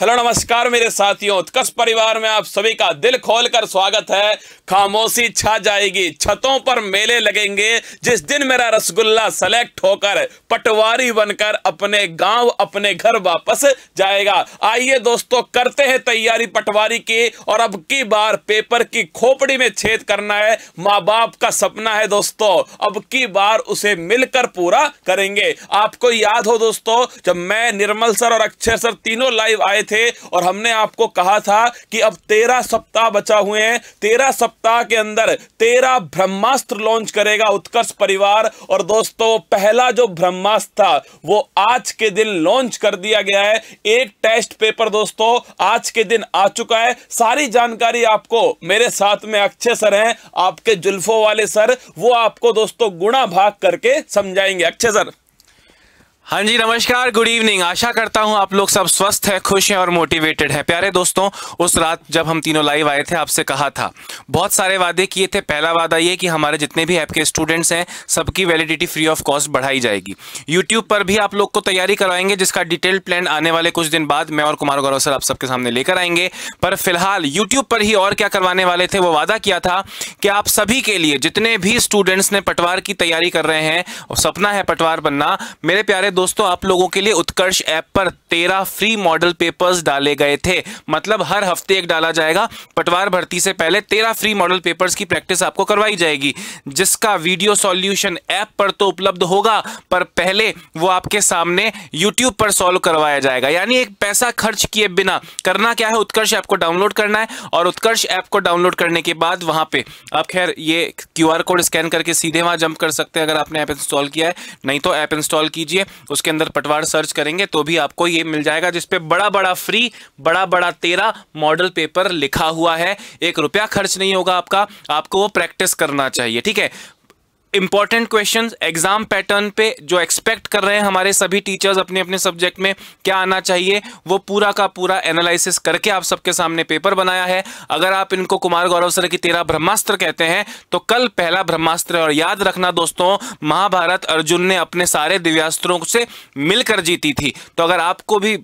Hello नमस्कार मेरे साथियों उत्कर्ष परिवार में आप सभी का दिल खोलकर स्वागत है खामोशी छा जाएगी छतों पर मेले लगेंगे जिस दिन मेरा रसगुल्ला सेलेक्ट होकर पटवारी बनकर अपने गांव अपने घर वापस जाएगा आइए दोस्तों करते हैं तैयारी पटवारी की और अब की बार पेपर की खोपड़ी में छेद करना है माँ बाप का सपना है दोस्तों अब की बार उसे मिलकर पूरा करेंगे आपको याद हो दोस्तों जब मैं निर्मल सर और अक्षय सर तीनों लाइव आए थे और हमने आपको कहा था कि अब तेरह सप्ताह बचा हुए हैं तेरह सप्ताह के अंदर तेरह ब्रह्मास्त्र लॉन्च करेगा उत्कर्ष परिवार और दोस्तों पहला जो ब्रह्मास्त्र था वो आज के दिन लॉन्च कर दिया गया है एक टेस्ट पेपर दोस्तों आज के दिन आ चुका है सारी जानकारी आपको मेरे साथ में अक्षय सर हैं आपके जुल्फों वाले सर वो आपको दोस्तों गुणा भाग करके समझाएंगे अक्षय सर हाँ जी नमस्कार गुड इवनिंग आशा करता हूँ आप लोग सब स्वस्थ हैं खुश हैं और मोटिवेटेड हैं प्यारे दोस्तों उस रात जब हम तीनों लाइव आए थे आपसे कहा था बहुत सारे वादे किए थे पहला वादा ये कि हमारे जितने भी ऐप के स्टूडेंट्स हैं सबकी वैलिडिटी फ्री ऑफ कॉस्ट बढ़ाई जाएगी यूट्यूब पर भी आप लोग को तैयारी करवाएंगे जिसका डिटेल प्लान आने वाले कुछ दिन बाद मैं और कुमार गौरव सर आप सबके सामने लेकर आएंगे पर फिलहाल यूट्यूब पर ही और क्या करवाने वाले थे वो वादा किया था कि आप सभी के लिए जितने भी स्टूडेंट्स ने पटवार की तैयारी कर रहे हैं और सपना है पटवार बनना मेरे प्यारे दोस्तों आप लोगों के लिए उत्कर्ष ऐप पर तेरह फ्री मॉडल पेपर्स डाले गए थे मतलब हर हफ्ते एक डाला जाएगा पटवार भर्ती से पहले तेरह फ्री मॉडल पेपर्स की प्रैक्टिस आपको करवाई जाएगी जिसका वीडियो सॉल्यूशन ऐप पर तो उपलब्ध होगा पर पहले वो आपके सामने यूट्यूब पर सॉल्व करवाया जाएगा यानी एक पैसा खर्च किए बिना करना क्या है उत्कर्ष ऐप को डाउनलोड करना है और उत्कर्ष ऐप को डाउनलोड करने के बाद वहां पर आप खैर ये क्यू कोड स्कैन करके सीधे वहां जंप कर सकते हैं अगर आपने ऐप इंस्टॉल किया है नहीं तो ऐप इंस्टॉल कीजिए उसके अंदर पटवार सर्च करेंगे तो भी आपको ये मिल जाएगा जिसपे बड़ा बड़ा फ्री बड़ा बड़ा तेरा मॉडल पेपर लिखा हुआ है एक रुपया खर्च नहीं होगा आपका आपको वो प्रैक्टिस करना चाहिए ठीक है इंपॉर्टेंट क्वेश्चन एग्जाम पैटर्न पे जो एक्सपेक्ट कर रहे हैं हमारे सभी टीचर्स अपने अपने सब्जेक्ट में क्या आना चाहिए वो पूरा का पूरा एनालिसिस करके आप सबके सामने पेपर बनाया है अगर आप इनको कुमार गौरव सर की तेरह ब्रह्मास्त्र कहते हैं तो कल पहला ब्रह्मास्त्र और याद रखना दोस्तों महाभारत अर्जुन ने अपने सारे दिव्यास्त्रों से मिलकर जीती थी तो अगर आपको भी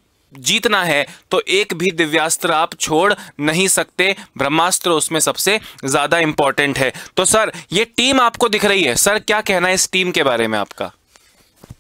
जीतना है तो एक भी दिव्यास्त्र आप छोड़ नहीं सकते ब्रह्मास्त्र उसमें सबसे ज़्यादा इंपॉर्टेंट है तो सर ये टीम आपको दिख रही है सर क्या कहना है इस टीम के बारे में आपका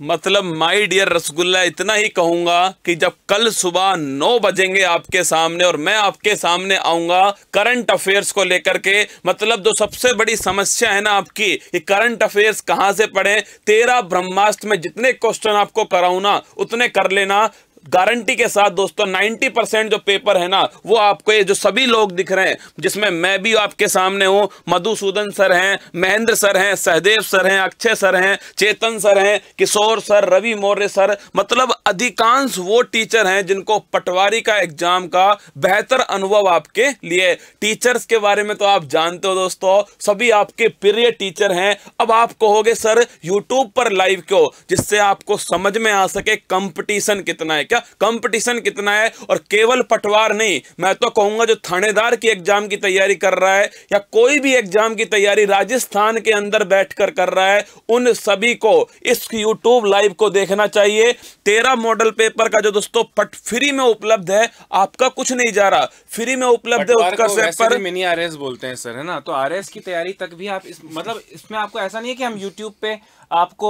मतलब माय डियर रसगुल्ला इतना ही कहूंगा कि जब कल सुबह नौ बजेंगे आपके सामने और मैं आपके सामने आऊंगा करंट अफेयर्स को लेकर के मतलब जो सबसे बड़ी समस्या है ना आपकी कि करंट अफेयर्स कहाँ से पढ़ें तेरा ब्रह्मास्त्र में जितने क्वेश्चन आपको कराऊँ ना उतने कर लेना गारंटी के साथ दोस्तों 90 परसेंट जो पेपर है ना वो आपको ये जो सभी लोग दिख रहे हैं जिसमें मैं भी आपके सामने हूँ मधुसूदन सर हैं महेंद्र सर हैं सहदेव सर हैं अक्षय सर हैं चेतन सर हैं किशोर सर रवि मौर्य सर मतलब अधिकांश वो टीचर हैं जिनको पटवारी का एग्जाम का बेहतर अनुभव आपके लिए टीचर्स के बारे में तो आप जानते हो दोस्तों सभी आपके प्रिय टीचर हैं अब आप कहोगे सर यूट्यूब पर लाइव क्यों जिससे आपको समझ में आ सके कंपटीशन कितना है क्या क्या कंपटीशन कितना है और केवल पटवार नहीं मैं तो कहूंगा जो थानेदार की एग्जाम की तैयारी कर रहा है या कोई भी एग्जाम की तैयारी राजस्थान के अंदर बैठकर कर रहा है उन सभी को इस यूट्यूब लाइव को देखना चाहिए तेरह मॉडल पेपर का जो दोस्तों पट फ्री में उपलब्ध है आपका कुछ नहीं जा रहा फ्री में उपलब्ध है उसका पर मिनी आर बोलते हैं सर है ना तो आर की तैयारी तक भी आप इस मतलब इसमें आपको ऐसा नहीं है कि हम यूट्यूब पे आपको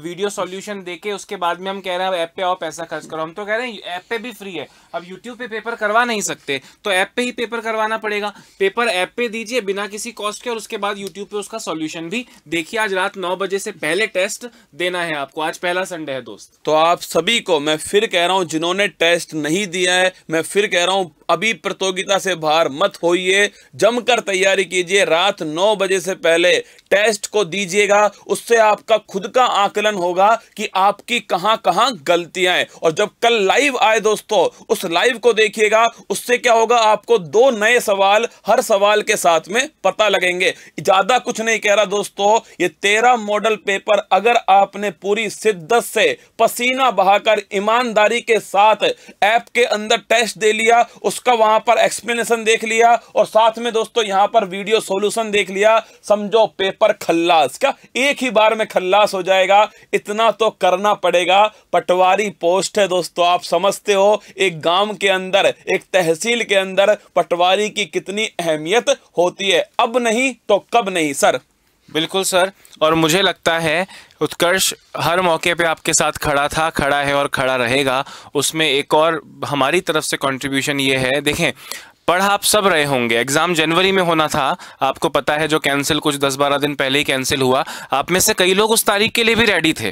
वीडियो सॉल्यूशन देके उसके बाद में हम कह रहे हैं ऐप पे आओ पैसा खर्च करो हम तो तो कह रहे हैं ऐप पे भी फ्री है अब यूट्यूब पे पेपर करवा नहीं सकते तो ऐप पे ही पेपर करवाना पड़ेगा पेपर ऐप पे दीजिए बिना किसी कॉस्ट के और उसके बाद यूट्यूब पे उसका सॉल्यूशन भी देखिए आज रात नौ बजे से पहले टेस्ट देना है आपको आज पहला संडे है दोस्त तो आप सभी को मैं फिर कह रहा हूँ जिन्होंने टेस्ट नहीं दिया है मैं फिर कह रहा हूँ अभी प्रतियोगिता से बाहर मत होइए जमकर तैयारी कीजिए रात नौ बजे से पहले टेस्ट को दीजिएगा उससे आपका खुद का आकलन होगा कि आपकी कहां कहां गलतियां हैं और जब कर कल लाइव आए दोस्तों उस लाइव को देखिएगा उससे क्या होगा आपको दो नए सवाल हर सवाल के साथ में पता लगेंगे ज्यादा कुछ नहीं कह रहा दोस्तों ये तेरह मॉडल पेपर अगर आपने पूरी शिद्दत से पसीना बहाकर ईमानदारी के साथ ऐप के अंदर टेस्ट दे लिया उसका वहां पर एक्सप्लेनेशन देख लिया और साथ में दोस्तों यहां पर वीडियो सोल्यूशन देख लिया समझो पेपर खल्लास का एक ही बार में खल्लास हो जाएगा इतना तो करना पड़ेगा पटवारी पोस्ट है दोस्तों तो आप समझते हो एक गांव के अंदर एक तहसील के अंदर पटवारी की कितनी अहमियत होती है अब नहीं तो कब नहीं सर बिल्कुल सर और मुझे लगता है उत्कर्ष हर मौके पे आपके साथ खड़ा था खड़ा है और खड़ा रहेगा उसमें एक और हमारी तरफ से कंट्रीब्यूशन ये है देखें पढ़ा आप सब रहे होंगे एग्ज़ाम जनवरी में होना था आपको पता है जो कैंसिल कुछ दस बारह दिन पहले ही कैंसिल हुआ आप में से कई लोग उस तारीख के लिए भी रेडी थे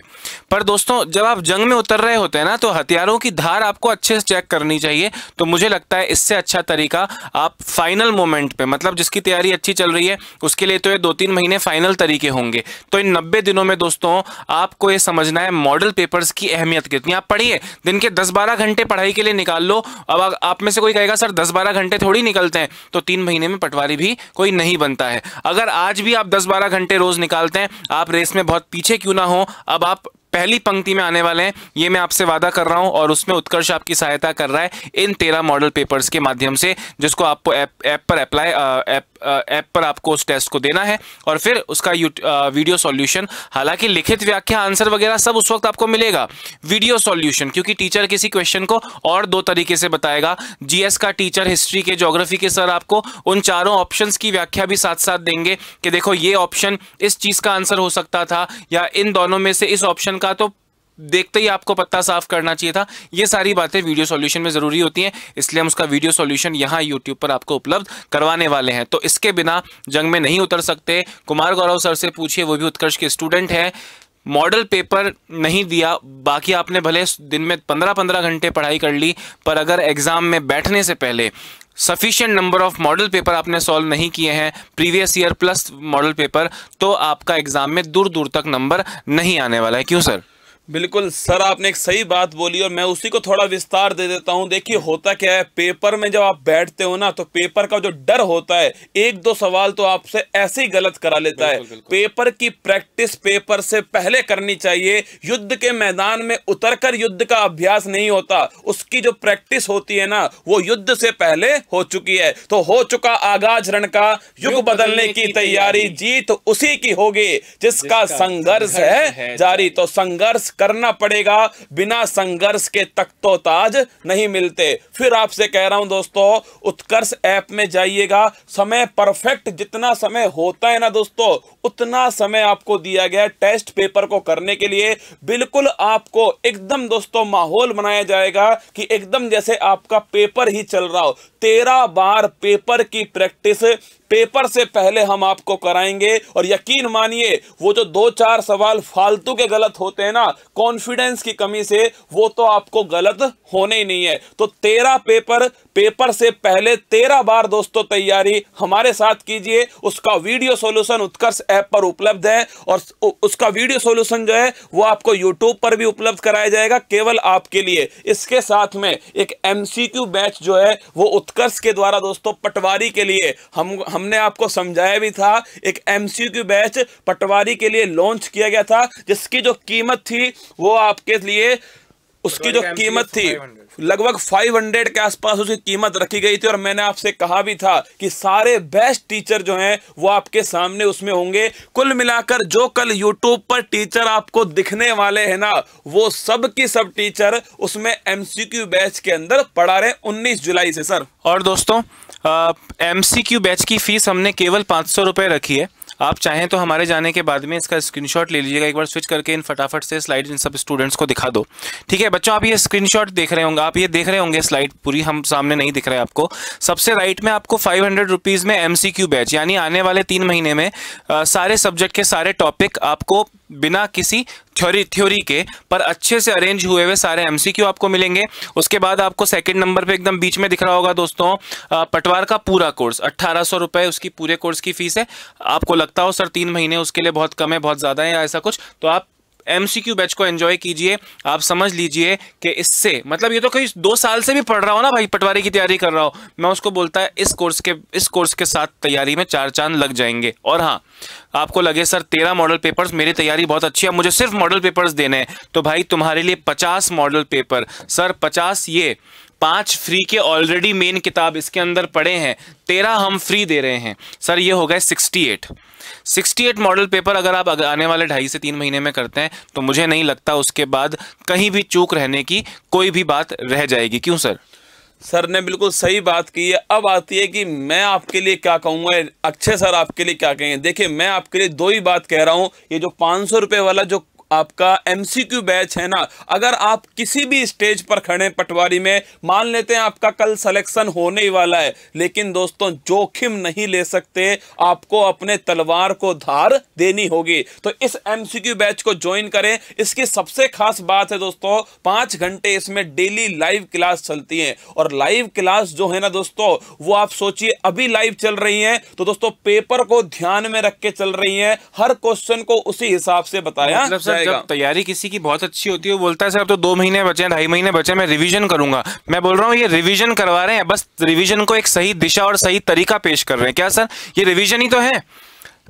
पर दोस्तों जब आप जंग में उतर रहे होते हैं ना तो हथियारों की धार आपको अच्छे से चेक करनी चाहिए तो मुझे लगता है इससे अच्छा तरीका आप फाइनल मोमेंट पर मतलब जिसकी तैयारी अच्छी चल रही है उसके लिए तो ये दो तीन महीने फाइनल तरीके होंगे तो इन नब्बे दिनों में दोस्तों आपको ये समझना है मॉडल पेपर्स की अहमियत कितनी आप पढ़िए दिन के दस बारह घंटे पढ़ाई के लिए निकाल लो अब आप में से कोई कहेगा सर दस बारह घंटे थोड़ी निकलते हैं तो तीन महीने में पटवारी भी कोई नहीं बनता है अगर आज भी आप दस बारह घंटे रोज निकालते हैं आप रेस में बहुत पीछे क्यों ना हो अब आप पहली पंक्ति में आने वाले हैं ये मैं आपसे वादा कर रहा हूँ और उसमें उत्कर्ष आपकी सहायता कर रहा है इन तेरह मॉडल पेपर्स के माध्यम से जिसको आपको ऐप पर अप्लाई ऐप पर आपको उस टेस्ट को देना है और फिर उसका वीडियो सॉल्यूशन हालांकि लिखित व्याख्या आंसर वगैरह सब उस वक्त आपको मिलेगा वीडियो सॉल्यूशन क्योंकि टीचर किसी क्वेश्चन को और दो तरीके से बताएगा जीएस का टीचर हिस्ट्री के ज्योग्राफी के सर आपको उन चारों ऑप्शन की व्याख्या भी साथ साथ देंगे कि देखो ये ऑप्शन इस चीज़ का आंसर हो सकता था या इन दोनों में से इस ऑप्शन का का तो देखते ही आपको पत्ता साफ करना चाहिए था ये सारी बातें वीडियो सॉल्यूशन में ज़रूरी होती हैं इसलिए हम उसका वीडियो सॉल्यूशन यहाँ यूट्यूब पर आपको उपलब्ध करवाने वाले हैं तो इसके बिना जंग में नहीं उतर सकते कुमार गौरव सर से पूछिए वो भी उत्कर्ष के स्टूडेंट हैं मॉडल पेपर नहीं दिया बाकी आपने भले दिन में पंद्रह पंद्रह घंटे पढ़ाई कर ली पर अगर एग्ज़ाम में बैठने से पहले sufficient number of model paper आपने सॉल्व नहीं किए हैं previous year plus model paper तो आपका एग्जाम में दूर दूर तक नंबर नहीं आने वाला है क्यों सर बिल्कुल सर आपने एक सही बात बोली और मैं उसी को थोड़ा विस्तार दे देता हूं देखिए होता क्या है पेपर में जब आप बैठते हो ना तो पेपर का जो डर होता है एक दो सवाल तो आपसे ऐसे ही गलत करा लेता बिल्कुल, है बिल्कुल। पेपर की प्रैक्टिस पेपर से पहले करनी चाहिए युद्ध के मैदान में उतरकर युद्ध का अभ्यास नहीं होता उसकी जो प्रैक्टिस होती है ना वो युद्ध से पहले हो चुकी है तो हो चुका आगाज रण का युग बदलने की तैयारी जीत उसी की होगी जिसका संघर्ष है जारी तो संघर्ष करना पड़ेगा बिना संघर्ष के तख्तो ताज नहीं मिलते फिर आपसे कह रहा हूं दोस्तों उत्कर्ष ऐप में जाइएगा समय परफेक्ट जितना समय होता है ना दोस्तों उतना समय आपको दिया गया टेस्ट पेपर को करने के लिए बिल्कुल आपको एकदम दोस्तों माहौल बनाया जाएगा कि एकदम जैसे आपका पेपर ही चल रहा हो तेरह बार पेपर की प्रैक्टिस पेपर से पहले हम आपको कराएंगे और यकीन मानिए वो जो दो चार सवाल फालतू के गलत होते हैं ना कॉन्फिडेंस की कमी से वो तो आपको गलत होने ही नहीं है तो तेरह पेपर पेपर से पहले तेरह बार दोस्तों तैयारी हमारे साथ कीजिए उसका वीडियो सॉल्यूशन उत्कर्ष ऐप पर उपलब्ध है और उसका वीडियो सॉल्यूशन जो है वो आपको यूट्यूब पर भी उपलब्ध कराया जाएगा केवल आपके लिए इसके साथ में एक एमसीक्यू बैच जो है वो उत्कर्ष के द्वारा दोस्तों पटवारी के लिए हम हमने आपको समझाया भी था एक एमसीक्यू बैच पटवारी के लिए लॉन्च किया गया था जिसकी जो कीमत थी वो आपके लिए उसकी जो कीमत थी लगभग 500 के आसपास उसकी कीमत रखी गई थी और मैंने आपसे कहा भी था कि सारे बेस्ट टीचर जो हैं वो आपके सामने उसमें होंगे कुल मिलाकर जो कल यूट्यूब पर टीचर आपको दिखने वाले हैं ना वो सब की सब टीचर उसमें एमसीक्यू बैच के अंदर पढ़ा रहे 19 जुलाई से सर और दोस्तों एमसीक्यू बैच की फीस हमने केवल पाँच सौ रखी है आप चाहें तो हमारे जाने के बाद में इसका स्क्रीनशॉट ले लीजिएगा एक बार स्विच करके इन फटाफट से स्लाइड इन सब स्टूडेंट्स को दिखा दो ठीक है बच्चों आप ये स्क्रीनशॉट देख रहे होंगे आप ये देख रहे होंगे स्लाइड पूरी हम सामने नहीं दिख रहे आपको सबसे राइट में आपको फाइव हंड्रेड रुपीज़ में एम बैच यानी आने वाले तीन महीने में आ, सारे सब्जेक्ट के सारे टॉपिक आपको बिना किसी थ्योरी थ्योरी के पर अच्छे से अरेंज हुए हुए सारे एमसीक्यू आपको मिलेंगे उसके बाद आपको सेकंड नंबर पे एकदम बीच में दिख रहा होगा दोस्तों पटवार का पूरा कोर्स अट्ठारह सौ रुपये उसकी पूरे कोर्स की फीस है आपको लगता हो सर तीन महीने उसके लिए बहुत कम है बहुत ज़्यादा है या ऐसा कुछ तो आप एम सी क्यू बैच को एंजॉय कीजिए आप समझ लीजिए कि इससे मतलब ये तो कहीं दो साल से भी पढ़ रहा हो ना भाई पटवारी की तैयारी कर रहा हो मैं उसको बोलता है इस कोर्स के इस कोर्स के साथ तैयारी में चार चांद लग जाएंगे और हाँ आपको लगे सर तेरह मॉडल पेपर्स मेरी तैयारी बहुत अच्छी है मुझे सिर्फ मॉडल पेपर्स देने हैं तो भाई तुम्हारे लिए पचास मॉडल पेपर सर पचास ये पांच फ्री के ऑलरेडी मेन किताब इसके अंदर पड़े हैं तेरह हम फ्री दे रहे हैं सर ये हो गए sixty eight sixty eight model paper अगर आप आने वाले ढाई से तीन महीने में करते हैं तो मुझे नहीं लगता उसके बाद कहीं भी चूक रहने की कोई भी बात रह जाएगी क्यों सर सर ने बिल्कुल सही बात की है अब आती है कि मैं आपके लिए क्या कहूँगा अक्षय सर आपके लिए क्या कहेंगे देखिए मैं आपके लिए दो ही बात कह रहा हूँ ये जो पाँच सौ रुपये वाला जो आपका एमसीक्यू बैच है ना अगर आप किसी भी स्टेज पर खड़े पटवारी में मान लेते हैं आपका कल सिलेक्शन होने ही वाला है लेकिन दोस्तों जोखिम नहीं ले सकते आपको अपने तलवार को धार देनी होगी तो इस एमसीक्यू बैच को ज्वाइन करें इसकी सबसे खास बात है दोस्तों पांच घंटे इसमें डेली लाइव क्लास चलती है और लाइव क्लास जो है ना दोस्तों वो आप सोचिए अभी लाइव चल रही है तो दोस्तों पेपर को ध्यान में रख के चल रही है हर क्वेश्चन को उसी हिसाब से बताया मतलब जाएगा जब तैयारी किसी की बहुत अच्छी होती है वो बोलता है सर तो दो महीने बचे हैं ढाई महीने बचे मैं रिवीजन करूंगा मैं बोल रहा हूँ ये रिवीजन करवा रहे हैं बस रिवीजन को एक सही दिशा और सही तरीका पेश कर रहे हैं क्या सर ये रिवीजन ही तो है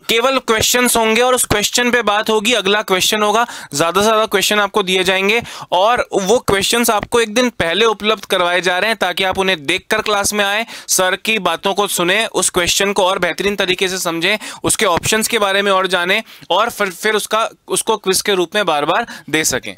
केवल क्वेश्चंस होंगे और उस क्वेश्चन पे बात होगी अगला क्वेश्चन होगा ज़्यादा से ज़्यादा क्वेश्चन आपको दिए जाएंगे और वो क्वेश्चंस आपको एक दिन पहले उपलब्ध करवाए जा रहे हैं ताकि आप उन्हें देखकर क्लास में आए सर की बातों को सुने उस क्वेश्चन को और बेहतरीन तरीके से समझें उसके ऑप्शन के बारे में और जाने और फिर फिर उसका उसको क्विज के रूप में बार बार दे सकें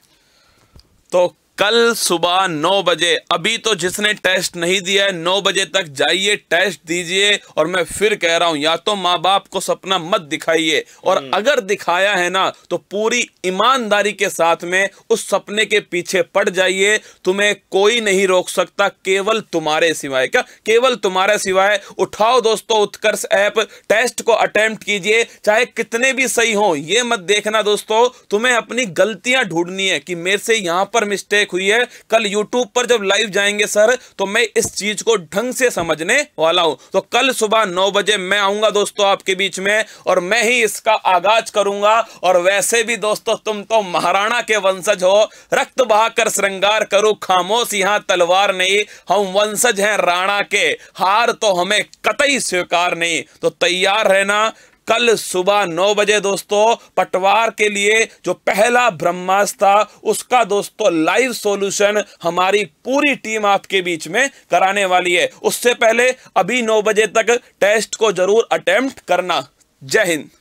तो कल सुबह नौ बजे अभी तो जिसने टेस्ट नहीं दिया है नौ बजे तक जाइए टेस्ट दीजिए और मैं फिर कह रहा हूं या तो माँ बाप को सपना मत दिखाइए और हम्म। अगर दिखाया है ना तो पूरी ईमानदारी के साथ में उस सपने के पीछे पड़ जाइए तुम्हें कोई नहीं रोक सकता केवल तुम्हारे सिवाय क्या केवल तुम्हारे सिवाय उठाओ दोस्तों उत्कर्ष ऐप टेस्ट को अटेम्प्ट कीजिए चाहे कितने भी सही हो ये मत देखना दोस्तों तुम्हें अपनी गलतियां ढूंढनी है कि मेरे से यहां पर मिस्टेक मिस्टेक हुई है कल यूट्यूब पर जब लाइव जाएंगे सर तो मैं इस चीज को ढंग से समझने वाला हूं तो कल सुबह नौ बजे मैं आऊंगा दोस्तों आपके बीच में और मैं ही इसका आगाज करूंगा और वैसे भी दोस्तों तुम तो महाराणा के वंशज हो रक्त बहाकर श्रृंगार करो खामोश यहां तलवार नहीं हम वंशज हैं राणा के हार तो हमें कतई स्वीकार नहीं तो तैयार रहना कल सुबह नौ बजे दोस्तों पटवार के लिए जो पहला ब्रह्मास्त्र था उसका दोस्तों लाइव सॉल्यूशन हमारी पूरी टीम आपके बीच में कराने वाली है उससे पहले अभी नौ बजे तक टेस्ट को जरूर अटेम्प्ट करना जय हिंद